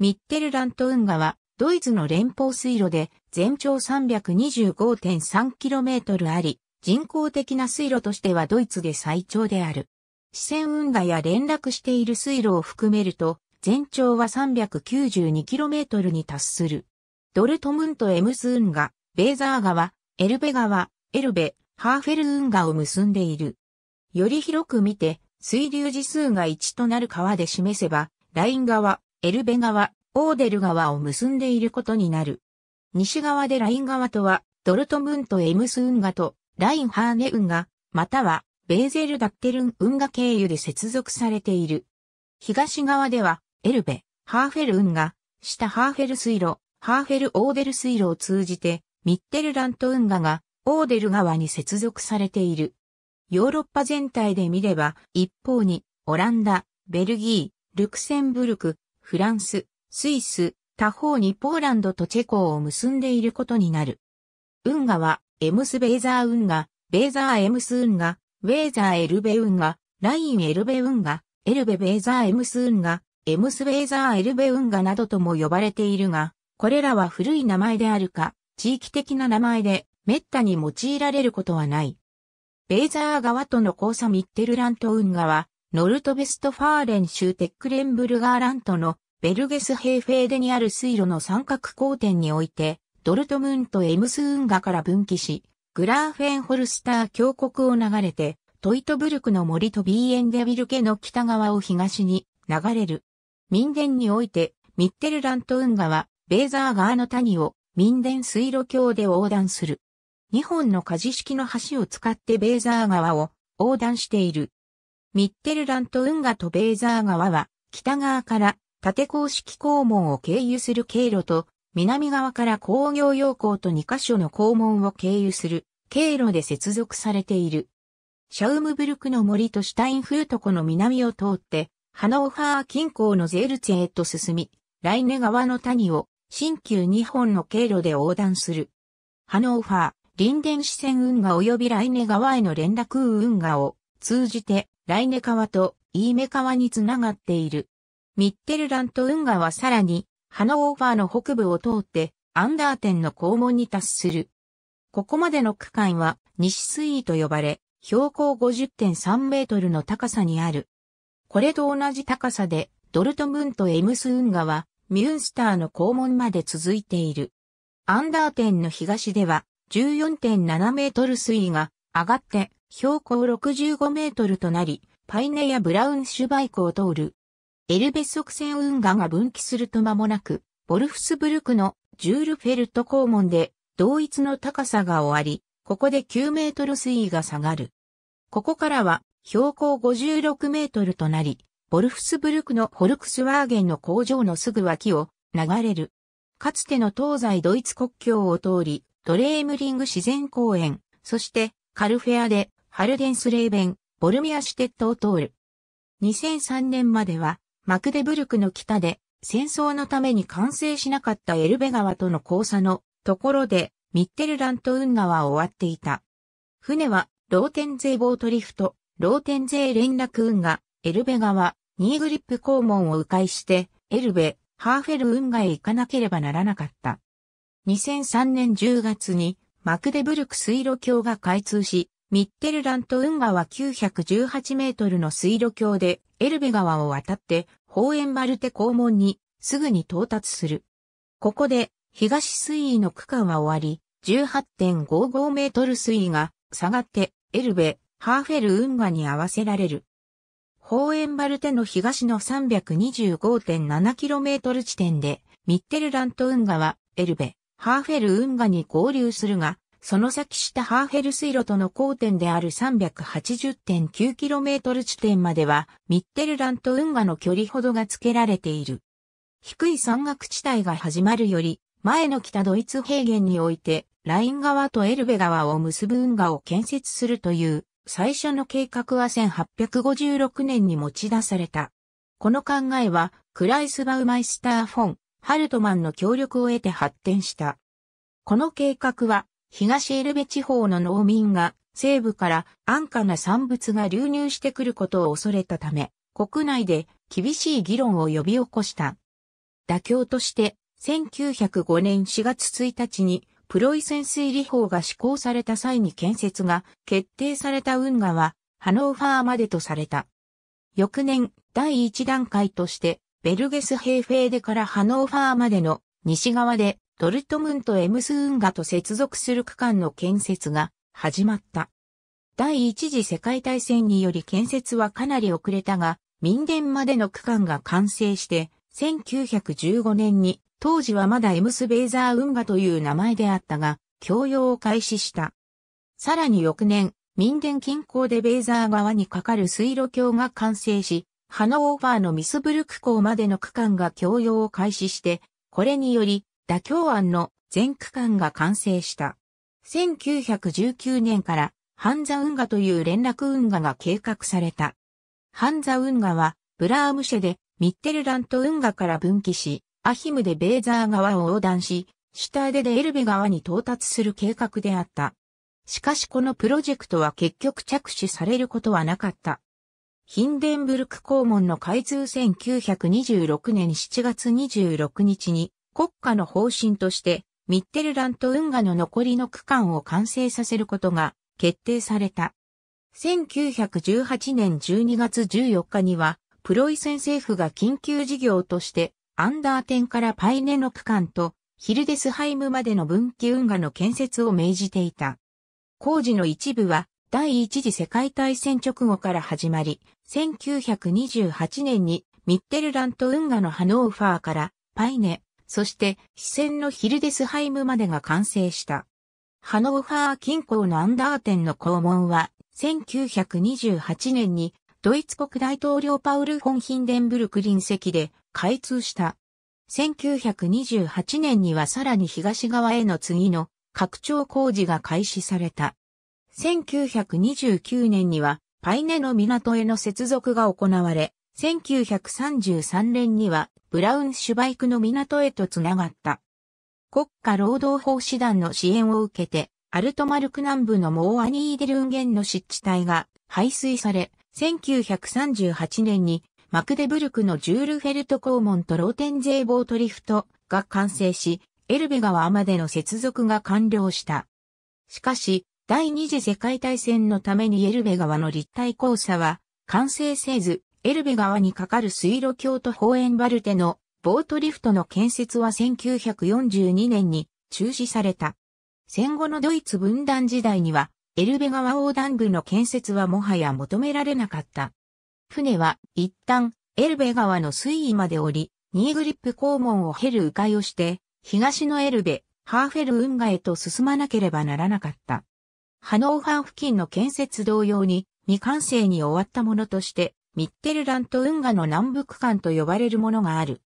ミッテルラント運河は、ドイツの連邦水路で全長 325.3km あり、人工的な水路としてはドイツで最長である。四川運河や連絡している水路を含めると、全長は 392km に達する。ドルトムント・エムス運河、ベーザー川、エルベ川、エルベ、ハーフェル運河を結んでいる。より広く見て、水流時数が1となる川で示せば、ライン川、エルベ川、オーデル川を結んでいることになる。西側でライン川とは、ドルトムント・エムス運河とラインハーネ運河、またはベーゼル・ダッテルン運河経由で接続されている。東側では、エルベ、ハーフェル運河、下ハーフェル水路、ハーフェル・オーデル水路を通じて、ミッテルラント運河が、オーデル川に接続されている。ヨーロッパ全体で見れば、一方に、オランダ、ベルギー、ルクセンブルク、フランス、スイス、他方にポーランドとチェコを結んでいることになる。運河は、エムスベーザー運河、ベーザーエムス運河、ウェーザーエルベ運河、ラインエルベ運河、エルベベーザーエムス運河、エムスベーザーエルベ運河などとも呼ばれているが、これらは古い名前であるか、地域的な名前で、滅多に用いられることはない。ベーザー川との交差ミッテルラント運河は、ノルトベストファーレン州テックレンブルガーラントのベルゲスヘーフェーデにある水路の三角交点において、ドルトムントエムス運河から分岐し、グラーフェンホルスター峡谷を流れて、トイトブルクの森とビーエンデビル家の北側を東に流れる。民伝において、ミッテルラント運河は、ベーザー川の谷を民伝水路橋で横断する。2本の舵式の橋を使ってベーザー川を横断している。ミッテルラント運河とベーザー川は、北側から縦公式肛門を経由する経路と、南側から工業用港と2カ所の肛門を経由する経路で接続されている。シャウムブルクの森とシュタインフルトコの南を通って、ハノーファー近郊のゼールツェへと進み、ライネ川の谷を新旧2本の経路で横断する。ハノーファー、リンデン支線運河及びライネ川への連絡運河を通じてライネ川とイーメ川につながっている。ミッテルラント運河はさらに、ハノーファーの北部を通って、アンダーテンの肛門に達する。ここまでの区間は、西水位と呼ばれ、標高50.3メートルの高さにある。これと同じ高さで、ドルトムントエムス運河は、ミュンスターの肛門まで続いている。アンダーテンの東では、14.7メートル水位が上がって標高65メートルとなり、パイネやブラウンシュバイクを通る。エルベ側線運河が分岐すると間もなく、ボルフスブルクのジュールフェルト公門で同一の高さが終わり、ここで9メートル水位が下がる。ここからは標高56メートルとなり、ボルフスブルクのホルクスワーゲンの工場のすぐ脇を流れる。かつての東西ドイツ国境を通り、ドレームリング自然公園、そしてカルフェアで、ハルデンスレーベン、ボルミアシュテットを通る。2003年までは、マクデブルクの北で、戦争のために完成しなかったエルベ川との交差のところで、ミッテルラント運河は終わっていた。船は、ローテンゼーボートリフト、ローテンゼー連絡運河、エルベ川、ニーグリップ肛門を迂回して、エルベ、ハーフェル運河へ行かなければならなかった。2003年10月に、マクデブルク水路橋が開通し、ミッテルラント運河は918メートルの水路橋でエルベ川を渡ってホーエンバルテ肛門にすぐに到達する。ここで東水位の区間は終わり、18.55メートル水位が下がってエルベ、ハーフェル運河に合わせられる。ホーエンバルテの東の 325.7km 地点でミッテルラント運河はエルベ、ハーフェル運河に合流するが、その先下ハーフェル水路との交点である 380.9km 地点までは、ミッテルラント運河の距離ほどが付けられている。低い山岳地帯が始まるより、前の北ドイツ平原において、ライン川とエルベ川を結ぶ運河を建設するという、最初の計画は1856年に持ち出された。この考えは、クライスバウマイスター・フォン、ハルトマンの協力を得て発展した。この計画は、東エルベ地方の農民が西部から安価な産物が流入してくることを恐れたため、国内で厳しい議論を呼び起こした。妥協として、1905年4月1日にプロイセン水利法が施行された際に建設が決定された運河はハノーファーまでとされた。翌年、第一段階としてベルゲスヘイフェーデからハノーファーまでの西側でドルトムント・エムス運河と接続する区間の建設が始まった。第一次世界大戦により建設はかなり遅れたが、民伝までの区間が完成して、1915年に当時はまだエムス・ベーザー・運河という名前であったが、供用を開始した。さらに翌年、民伝近郊でベーザー側に架かる水路橋が完成し、ハノーバーのミスブルク港までの区間が供用を開始して、これにより、妥協案の全区間が完成した。1919年から、ハンザ運河という連絡運河が計画された。ハンザ運河は、ブラームシェで、ミッテルラント運河から分岐し、アヒムでベーザー川を横断し、シュターデでエルベ川に到達する計画であった。しかしこのプロジェクトは結局着手されることはなかった。ヒンデンブルク公門の開通1926年7月26日に国家の方針としてミッテルラント運河の残りの区間を完成させることが決定された。1918年12月14日にはプロイセン政府が緊急事業としてアンダーテンからパイネの区間とヒルデスハイムまでの分岐運河の建設を命じていた。工事の一部は第一次世界大戦直後から始まり、1928年にミッテルラント運河のハノーファーからパイネ、そして非戦のヒルデスハイムまでが完成した。ハノーファー近郊のアンダーテンの校門は、1928年にドイツ国大統領パウル・フォン・ヒンデンブルク隣席で開通した。1928年にはさらに東側への次の拡張工事が開始された。1929年にはパイネの港への接続が行われ、1933年にはブラウンシュバイクの港へとつながった。国家労働法師団の支援を受けて、アルトマルク南部のモーアニーデルンゲンの湿地帯が排水され、1938年にマクデブルクのジュールフェルト公門とローテンゼーボートリフトが完成し、エルベ川までの接続が完了した。しかし、第二次世界大戦のためにエルベ川の立体交差は完成せず、エルベ川に架かる水路橋とホーエンバルテのボートリフトの建設は1942年に中止された。戦後のドイツ分断時代には、エルベ川横断部の建設はもはや求められなかった。船は一旦エルベ川の水位まで降り、ニーグリップ肛門を経る迂回をして、東のエルベ、ハーフェル運河へと進まなければならなかった。ハノーファン付近の建設同様に未完成に終わったものとして、ミッテルラント運河の南部区間と呼ばれるものがある。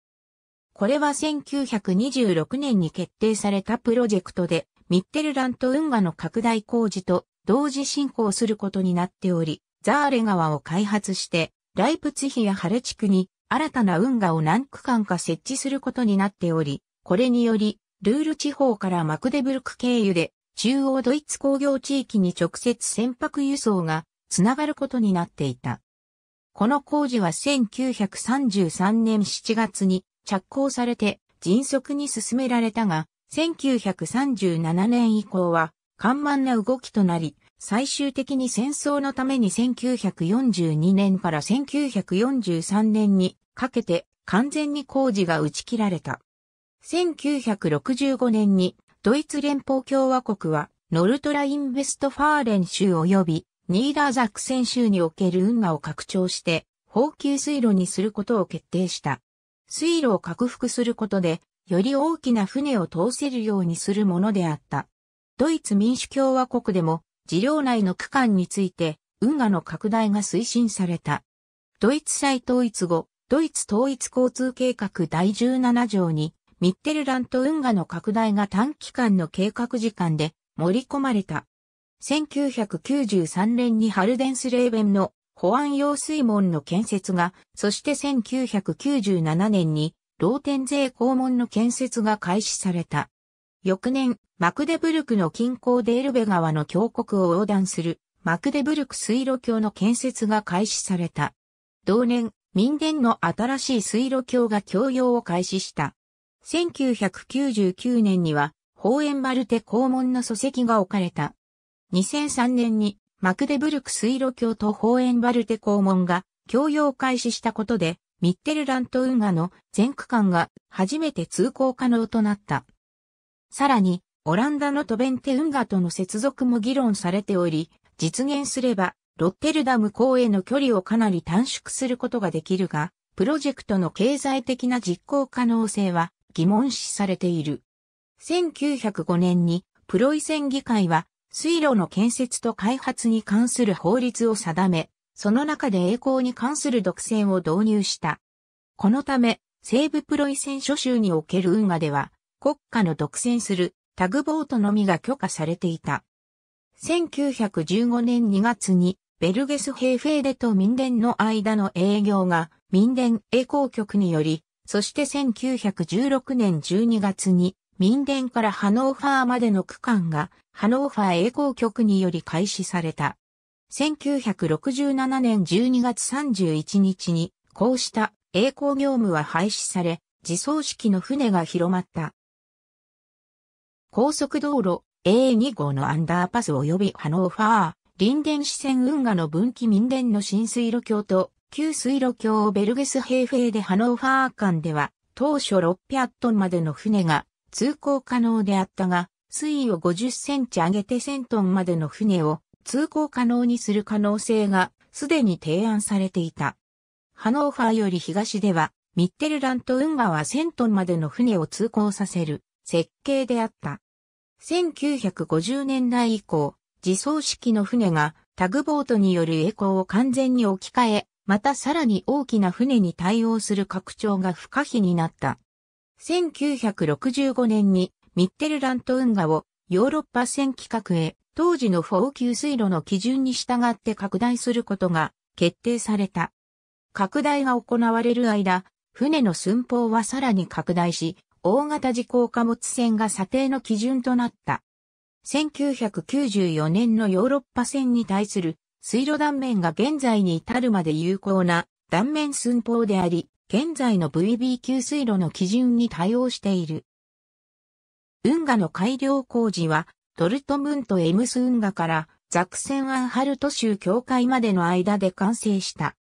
これは1926年に決定されたプロジェクトで、ミッテルラント運河の拡大工事と同時進行することになっており、ザーレ川を開発して、ライプツヒやハレ地区に新たな運河を何区間か設置することになっており、これにより、ルール地方からマクデブルク経由で中央ドイツ工業地域に直接船舶輸送がつながることになっていた。この工事は1933年7月に着工されて迅速に進められたが、1937年以降は、緩慢な動きとなり、最終的に戦争のために1942年から1943年にかけて完全に工事が打ち切られた。1965年にドイツ連邦共和国は、ノルトライン・ベストファーレン州及び、ニーダーザクセン州における運河を拡張して、放給水路にすることを決定した。水路を拡幅することで、より大きな船を通せるようにするものであった。ドイツ民主共和国でも、事業内の区間について、運河の拡大が推進された。ドイツ再統一後、ドイツ統一交通計画第17条に、ミッテルラント運河の拡大が短期間の計画時間で盛り込まれた。1993年にハルデンスレーベンの保安用水門の建設が、そして1997年にローテン税肛門の建設が開始された。翌年、マクデブルクの近郊デールベ川の峡谷を横断するマクデブルク水路橋の建設が開始された。同年、民伝の新しい水路橋が供用を開始した。1999年には、ホーエンバルテ公門の礎石が置かれた。2003年に、マクデブルク水路橋とホーエンバルテ公門が、共用開始したことで、ミッテルラント運河の全区間が初めて通行可能となった。さらに、オランダのトベンテ運河との接続も議論されており、実現すれば、ロッテルダム港への距離をかなり短縮することができるが、プロジェクトの経済的な実行可能性は疑問視されている。1905年にプロイセン議会は水路の建設と開発に関する法律を定め、その中で栄光に関する独占を導入した。このため、西部プロイセン諸州における運河では、国家の独占するタグボートのみが許可されていた。1915年2月に、ベルゲスヘーフェーデと民伝の間の営業が民伝栄光局によりそして1916年12月に、民電からハノーファーまでの区間が、ハノーファー栄光局により開始された。1967年12月31日に、こうした栄光業務は廃止され、自走式の船が広まった。高速道路 A2 号のアンダーパス及びハノーファー、林電支線運河の分岐民電の浸水路橋と旧水路橋ベルゲス平平でハノーファー間では、当初600トンまでの船が通行可能であったが、水位を50センチ上げて1000トンまでの船を通行可能にする可能性がすでに提案されていた。ハノーファーより東では、ミッテルラント運河は1000トンまでの船を通行させる設計であった。1950年代以降、自走式の船がタグボートによる栄光を完全に置き換え、またさらに大きな船に対応する拡張が不可避になった。1965年にミッテルラント運河をヨーロッパ船規格へ当時のー給水路の基準に従って拡大することが決定された。拡大が行われる間、船の寸法はさらに拡大し、大型自航貨物船が査定の基準となった。1994年のヨーロッパ船に対する水路断面が現在に至るまで有効な断面寸法であり、現在の VB q 水路の基準に対応している。運河の改良工事は、ドルトムントエムス運河からザクセンアンハルト州境界までの間で完成した。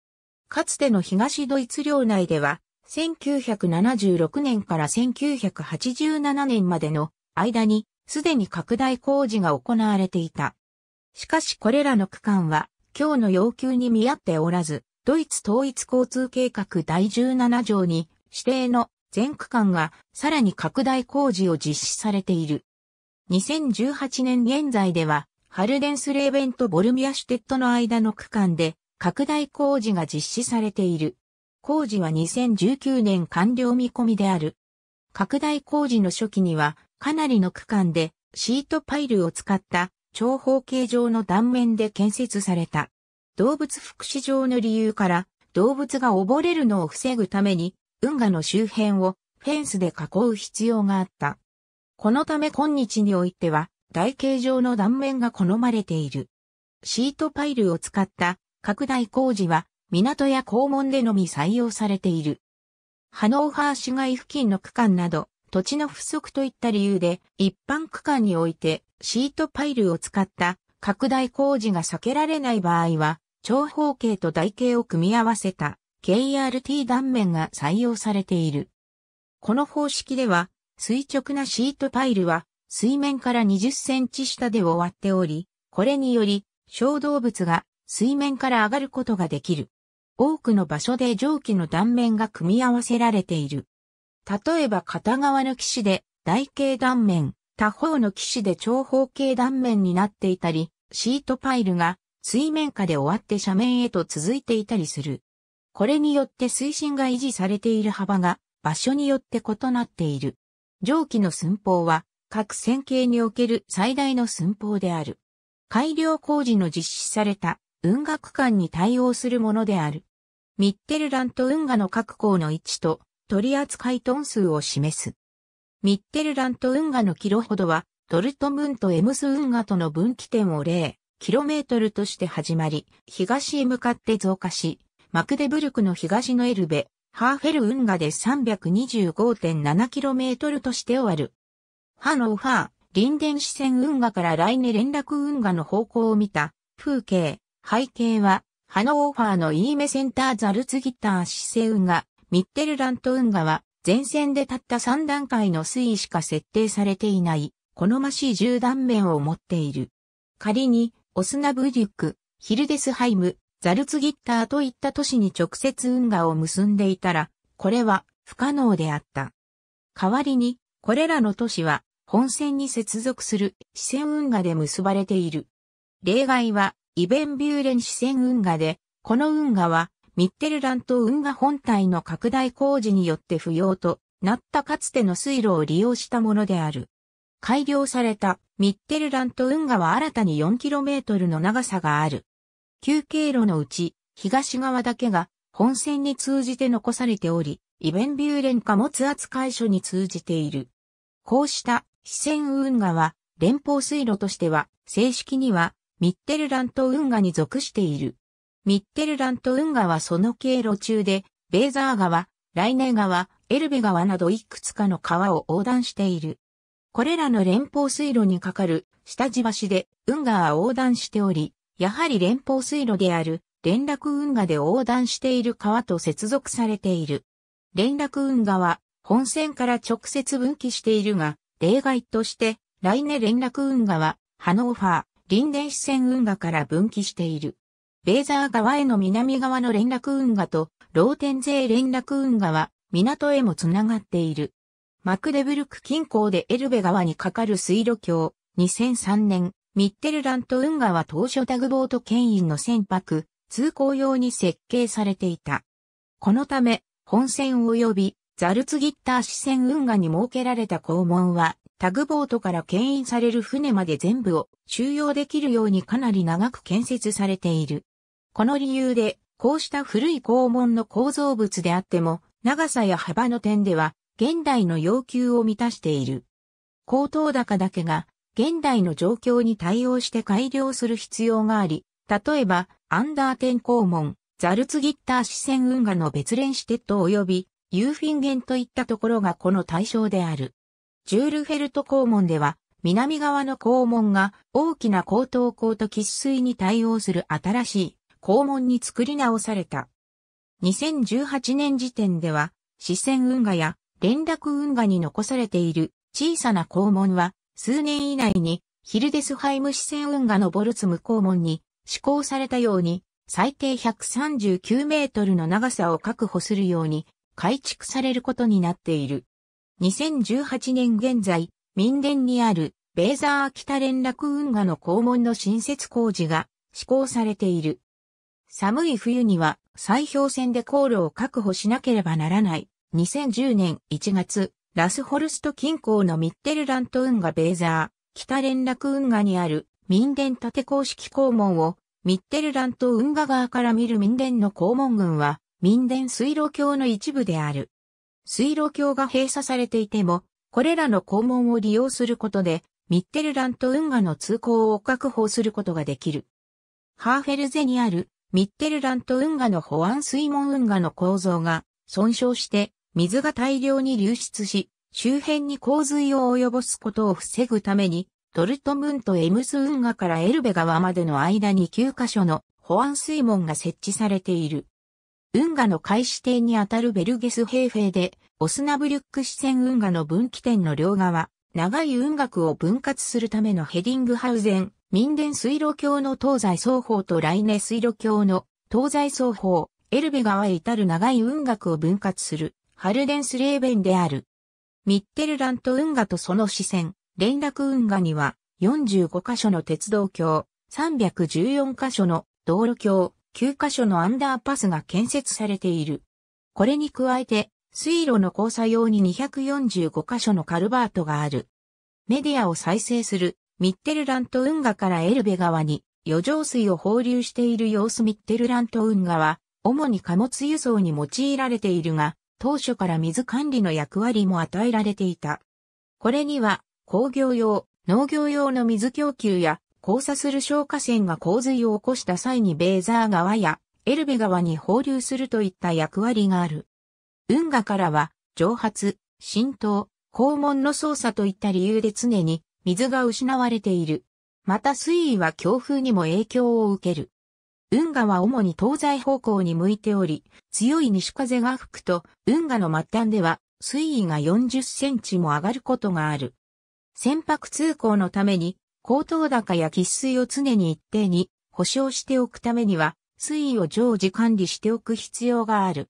かつての東ドイツ領内では、1976年から1987年までの間にすでに拡大工事が行われていた。しかしこれらの区間は、今日の要求に見合っておらず、ドイツ統一交通計画第17条に指定の全区間がさらに拡大工事を実施されている。2018年現在では、ハルデンスレーベンとボルミアシュテットの間の区間で拡大工事が実施されている。工事は2019年完了見込みである。拡大工事の初期にはかなりの区間でシートパイルを使った長方形状の断面で建設された。動物福祉上の理由から、動物が溺れるのを防ぐために、運河の周辺をフェンスで囲う必要があった。このため今日においては、台形状の断面が好まれている。シートパイルを使った拡大工事は、港や港門でのみ採用されている。ハノーハー市街付近の区間など、土地の不足といった理由で、一般区間においてシートパイルを使った拡大工事が避けられない場合は、長方形と台形を組み合わせた KRT 断面が採用されている。この方式では、垂直なシートパイルは水面から20センチ下で終わっており、これにより小動物が水面から上がることができる。多くの場所で蒸気の断面が組み合わせられている。例えば片側の岸で台形断面、他方の騎士で長方形断面になっていたり、シートパイルが水面下で終わって斜面へと続いていたりする。これによって水深が維持されている幅が場所によって異なっている。蒸気の寸法は各線形における最大の寸法である。改良工事の実施された運河区間に対応するものである。ミッテルラント運河の各項の位置と取扱トン数を示す。ミッテルラント運河のキロほどは、ドルトムントエムス運河との分岐点を0、キロメートルとして始まり、東へ向かって増加し、マクデブルクの東のエルベ、ハーフェル運河で3 2 5 7トルとして終わる。ハノーファー、リンデン支線運河から来年連絡運河の方向を見た風景、背景は、ハノーファーのイーメセンターザルツギター支線運河、ミッテルラント運河は、前線でたった3段階の水位しか設定されていない、好ましい縦断面を持っている。仮に、オスナブリュック、ヒルデスハイム、ザルツギッターといった都市に直接運河を結んでいたら、これは不可能であった。代わりに、これらの都市は本線に接続する四線運河で結ばれている。例外はイベンビューレン四線運河で、この運河はミッテルラント運河本体の拡大工事によって不要となったかつての水路を利用したものである。改良されたミッテルラント運河は新たに 4km の長さがある。休憩路のうち東側だけが本線に通じて残されており、イベンビューレン貨物扱い所に通じている。こうした四川運河は連邦水路としては正式にはミッテルラント運河に属している。ミッテルラント運河はその経路中で、ベーザー川、ライネ川、エルベ川などいくつかの川を横断している。これらの連邦水路にかかる下地橋で運河は横断しており、やはり連邦水路である連絡運河で横断している川と接続されている。連絡運河は本線から直接分岐しているが、例外として、来年連絡運河は、ハノーファー、リンデン支線運河から分岐している。レーザー側への南側の連絡運河と、ローテンゼー連絡運河は、港へもつながっている。マクデブルク近郊でエルベ川に架かる水路橋、2003年、ミッテルラント運河は当初タグボート牽引の船舶、通行用に設計されていた。このため、本線及びザルツギッター支線運河に設けられた肛門は、タグボートから牽引される船まで全部を収容できるようにかなり長く建設されている。この理由で、こうした古い肛門の構造物であっても、長さや幅の点では、現代の要求を満たしている。高等高だけが、現代の状況に対応して改良する必要があり、例えば、アンダーテン肛門、ザルツギッター四川運河の別連シテット及び、ユーフィンゲンといったところがこの対象である。ジュールフェルト肛門では、南側の肛門が大きな高等校と喫水に対応する新しい肛門に作り直された。2018年時点では、四川運河や連絡運河に残されている小さな肛門は、数年以内にヒルデスハイム四川運河のボルツム肛門に施行されたように、最低139メートルの長さを確保するように改築されることになっている。2018年現在、民電にあるベーザー北連絡運河の肛門の新設工事が施行されている。寒い冬には砕氷船で航路を確保しなければならない。2010年1月、ラスホルスト近郊のミッテルラント運河ベーザー、北連絡運河にある民伝縦公式肛門をミッテルラント運河側から見る民伝の肛門群は民伝水路橋の一部である。水路橋が閉鎖されていても、これらの肛門を利用することで、ミッテルラント運河の通行を確保することができる。ハーフェルゼにあるミッテルラント運河の保安水門運河の構造が損傷して水が大量に流出し、周辺に洪水を及ぼすことを防ぐために、ドルトムントエムス運河からエルベ川までの間に9カ所の保安水門が設置されている。運河の開始点にあたるベルゲス平平で、オスナブリュック支線運河の分岐点の両側、長い運河区を分割するためのヘディングハウゼン、民伝水路橋の東西双方と来年水路橋の東西双方、エルベ川へ至る長い運河を分割する、ハルデンスレーベンである。ミッテルラント運河とその支線、連絡運河には、45カ所の鉄道橋、314カ所の道路橋、9カ所のアンダーパスが建設されている。これに加えて、水路の交差用に245カ所のカルバートがある。メディアを再生するミッテルラント運河からエルベ川に余剰水を放流している様子ミッテルラント運河は、主に貨物輸送に用いられているが、当初から水管理の役割も与えられていた。これには、工業用、農業用の水供給や、交差する消火栓が洪水を起こした際にベーザー川やエルベ川に放流するといった役割がある。運河からは、蒸発、浸透、肛門の操作といった理由で常に水が失われている。また水位は強風にも影響を受ける。運河は主に東西方向に向いており、強い西風が吹くと、運河の末端では水位が40センチも上がることがある。船舶通行のために、高等高や喫水を常に一定に保証しておくためには、水位を常時管理しておく必要がある。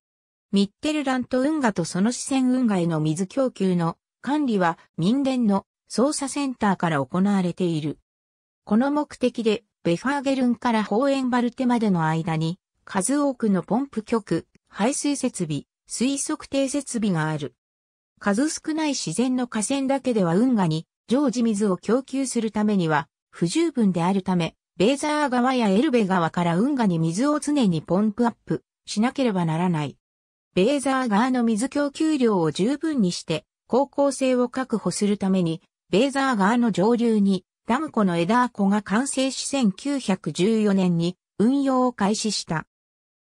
ミッテルラント運河とその支線運河への水供給の管理は民連の捜査センターから行われている。この目的で、ベファーゲルンからホーエンバルテまでの間に、数多くのポンプ局、排水設備、水測定設備がある。数少ない自然の河川だけでは運河に常時水を供給するためには不十分であるため、ベーザー川やエルベ川から運河に水を常にポンプアップしなければならない。ベーザー川の水供給量を十分にして、高校性を確保するためにベーザー川の上流に、ダム湖のエダー湖が完成し1914年に運用を開始した。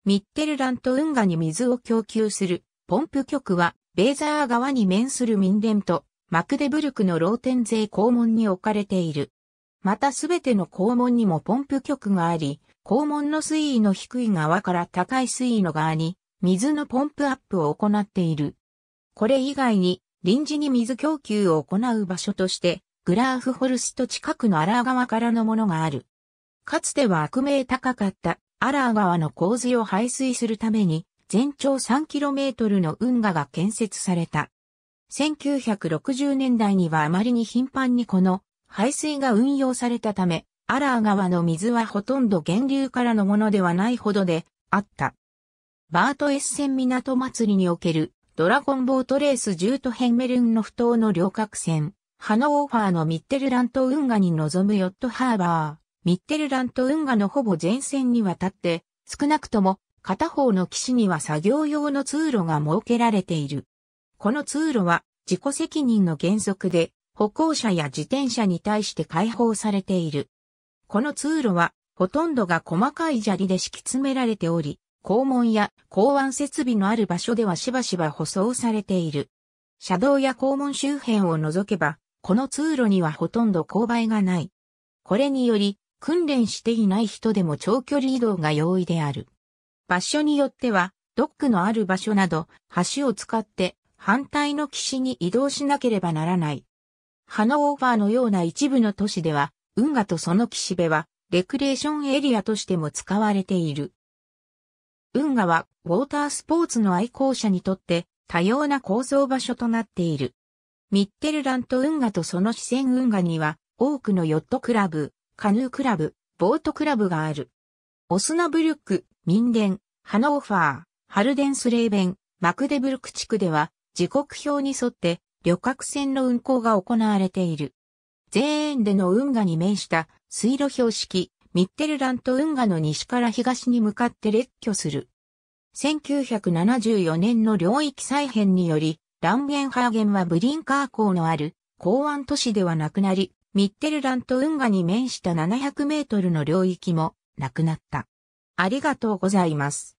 ミッテルラント運河に水を供給するポンプ局は、ベーザー川に面する民連とマクデブルクのローテン税肛門に置かれている。またすべての肛門にもポンプ局があり、肛門の水位の低い側から高い水位の側に、水のポンプアップを行っている。これ以外に、臨時に水供給を行う場所として、グラーフホルスト近くのアラー川からのものがある。かつては悪名高かったアラー川の洪水を排水するために、全長 3km の運河が建設された。1960年代にはあまりに頻繁にこの排水が運用されたため、アラー川の水はほとんど源流からのものではないほどであった。バートエッセン港祭りにおけるドラゴンボートレースジュートヘンメルンの不当の両角線、ハノーファーのミッテルラント運河に臨むヨットハーバー、ミッテルラント運河のほぼ前線にわたって、少なくとも片方の岸には作業用の通路が設けられている。この通路は自己責任の原則で歩行者や自転車に対して開放されている。この通路はほとんどが細かい砂利で敷き詰められており、校門や港湾設備のある場所ではしばしば舗装されている。車道や校門周辺を除けば、この通路にはほとんど勾配がない。これにより、訓練していない人でも長距離移動が容易である。場所によっては、ドックのある場所など、橋を使って反対の岸に移動しなければならない。ハノーバーのような一部の都市では、運河とその岸辺は、レクレーションエリアとしても使われている。運河はウォータースポーツの愛好者にとって多様な構造場所となっている。ミッテルラント運河とその四線運河には多くのヨットクラブ、カヌークラブ、ボートクラブがある。オスナブルック、ミンデン、ハノーファー、ハルデンスレーベン、マクデブルク地区では時刻表に沿って旅客船の運航が行われている。全園での運河に面した水路標識、ミッテルラント運河の西から東に向かって列挙する。1974年の領域再編により、ランゲンハーゲンはブリンカー港のある港湾都市ではなくなり、ミッテルラント運河に面した700メートルの領域もなくなった。ありがとうございます。